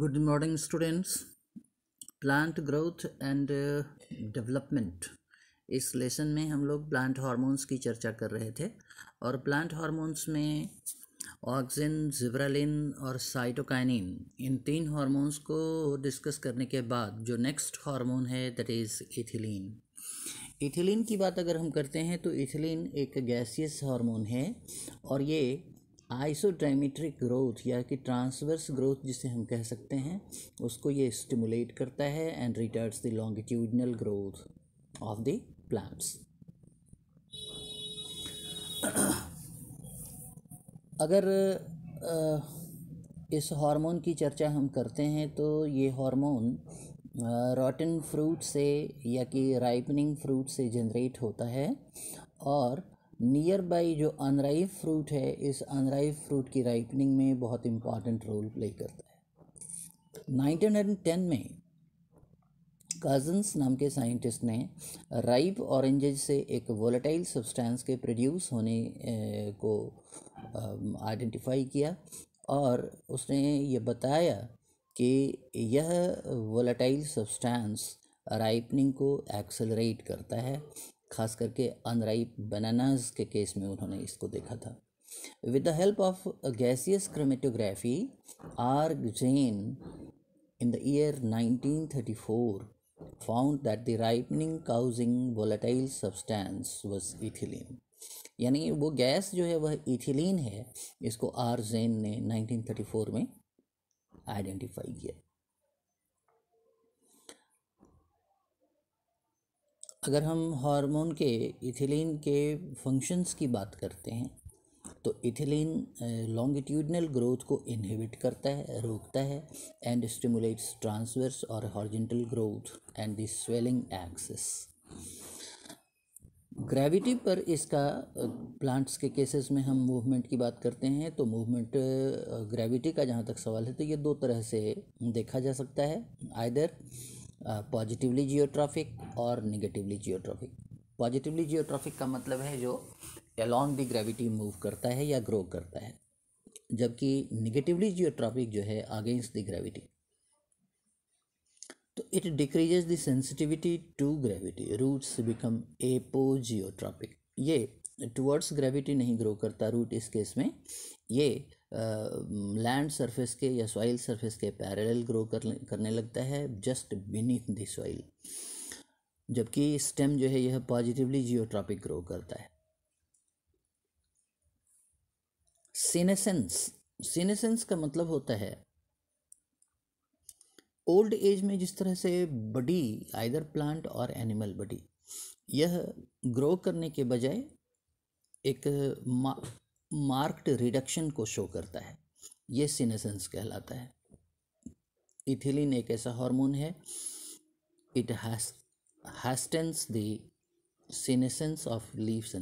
good morning students plant growth and development इस lesson में हम लोग प्लांट हार्मोन्स की चर्चा कर रहे थे और प्लांट हार्मोन्स में ऑक्सिन जिब्रालिन और साइटोकाइनिन इन तीन हार्मोन्स को डिस्कस करने के बाद जो नेक्स्ट हार्मोन है दैट इज़ इथिलीन इथिलीन की बात अगर हम करते हैं तो इथिलीन एक गैसियस हार्मोन है और ये आइसोड्रामेट्रिक ग्रोथ या कि ट्रांसवर्स ग्रोथ जिसे हम कह सकते हैं उसको ये स्टिमुलेट करता है and retards the longitudinal growth of the plants अगर इस हार्मोन की चर्चा हम करते हैं तो ये हार्मोन रॉटन फ्रूट से या कि राइपनिंग फ्रूट से जनरेट होता है और नियर बाई जो अनराइव फ्रूट है इस अनराइव फ्रूट की राइपनिंग में बहुत इम्पॉर्टेंट रोल प्ले करता है नाइनटीन टेन में काजन्स नाम के साइंटिस्ट ने राइप ऑरेंजेज से एक वोलेटाइल सब्सटेंस के प्रोड्यूस होने को आइडेंटिफाई किया और उसने ये बताया कि यह वोलेटाइल सब्सटेंस राइपनिंग को एक्सेलरेट करता है खास करके अनराइप बनानाज के केस में उन्होंने इसको देखा था with the help of gaseous chromatography R Gane in the year 1934 found that the ripening causing volatile substance was ethylene यानी वो गैस जो है वह इथिलीन है इसको आर जेन ने 1934 में आइडेंटिफाई किया अगर हम हार्मोन के इथिलीन के फंक्शंस की बात करते हैं तो इथिलीन लॉन्गिट्यूडनल ग्रोथ को इनहिबिट करता है रोकता है एंड स्टिमुलेट्स ट्रांसवर्स और horizontal growth and the swelling axis gravity पर इसका प्लांट्स के केसेस में हम मूवमेंट की बात करते हैं तो मूवमेंट ग्रेविटी का जहाँ तक सवाल है तो ये दो तरह से देखा जा सकता है आइदर पॉजिटिवली जियोट्रॉफिक और निगेटिवली जियोट्रॉफिक पॉजिटिवली जियोट्रॉफिक का मतलब है जो अलॉन्ग दी ग्रेविटी मूव करता है या ग्रो करता है जबकि निगेटिवली जियोट्रॉफिक जो है अगेंस्ट द ग्रेविटी तो it decreases sensitivity to gravity roots become apogeotropic ये टूवर्ड्स ग्रेविटी नहीं ग्रो करता रूट इस केस में ये लैंड uh, सरफेस के या सॉइल सरफेस के पैरेलल ग्रो कर, करने लगता है जस्ट बीनीथ द सॉइल जबकि स्टेम जो है यह पॉजिटिवली जियोट्रॉपिक ग्रो करता है सीनेसेंस सीनेसेंस का मतलब होता है ओल्ड एज में जिस तरह से बडी आइदर प्लांट और एनिमल बडी यह ग्रो करने के बजाय एक मार्क्ड रिडक्शन को शो करता है ये सिनेसेंस कहलाता है इथिलीन एक ऐसा हार्मोन है it has hastens the senescence